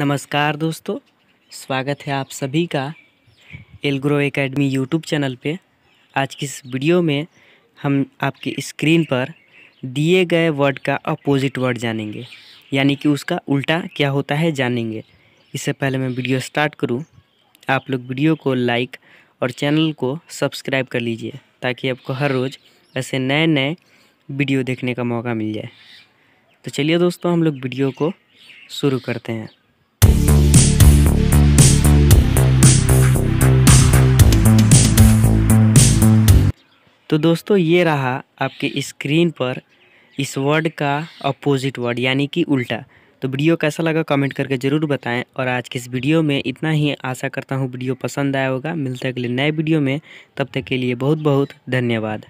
नमस्कार दोस्तों स्वागत है आप सभी का एलग्रो एकेडमी यूट्यूब चैनल पे आज की इस वीडियो में हम आपके स्क्रीन पर दिए गए वर्ड का अपोजिट वर्ड जानेंगे यानी कि उसका उल्टा क्या होता है जानेंगे इससे पहले मैं वीडियो स्टार्ट करूं आप लोग वीडियो को लाइक और चैनल को सब्सक्राइब कर लीजिए ताकि आपको हर रोज़ ऐसे नए नए वीडियो देखने का मौका मिल जाए तो चलिए दोस्तों हम लोग वीडियो को शुरू करते हैं तो दोस्तों ये रहा आपके स्क्रीन पर इस वर्ड का अपोजिट वर्ड यानी कि उल्टा तो वीडियो कैसा लगा कमेंट करके ज़रूर बताएं और आज के इस वीडियो में इतना ही आशा करता हूँ वीडियो पसंद आया होगा मिलते अगले नए वीडियो में तब तक के लिए बहुत बहुत धन्यवाद